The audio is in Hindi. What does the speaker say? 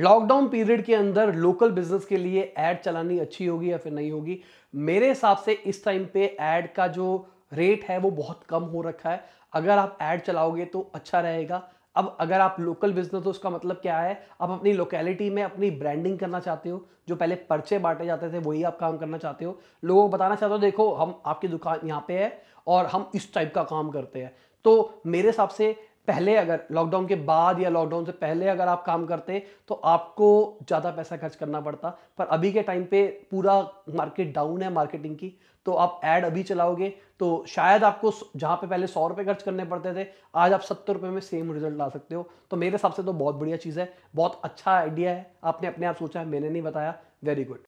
लॉकडाउन पीरियड के अंदर लोकल बिजनेस के लिए ऐड चलानी अच्छी होगी या फिर नहीं होगी मेरे हिसाब से इस टाइम पे ऐड का जो रेट है वो बहुत कम हो रखा है अगर आप ऐड चलाओगे तो अच्छा रहेगा अब अगर आप लोकल बिजनेस तो उसका मतलब क्या है आप अपनी लोकेलिटी में अपनी ब्रांडिंग करना चाहते हो जो पहले पर्चे बांटे जाते थे वही आप काम करना चाहते हो लोगों को बताना चाहते हो देखो हम आपकी दुकान यहाँ पे है और हम इस टाइप का काम करते हैं तो मेरे हिसाब से पहले अगर लॉकडाउन के बाद या लॉकडाउन से पहले अगर आप काम करते तो आपको ज़्यादा पैसा खर्च करना पड़ता पर अभी के टाइम पे पूरा मार्केट डाउन है मार्केटिंग की तो आप ऐड अभी चलाओगे तो शायद आपको जहाँ पे पहले सौ रुपये खर्च करने पड़ते थे आज आप सत्तर रुपये में सेम रिजल्ट ला सकते हो तो मेरे हिसाब से तो बहुत बढ़िया चीज़ है बहुत अच्छा आइडिया है आपने अपने आप सोचा है मैंने नहीं बताया वेरी गुड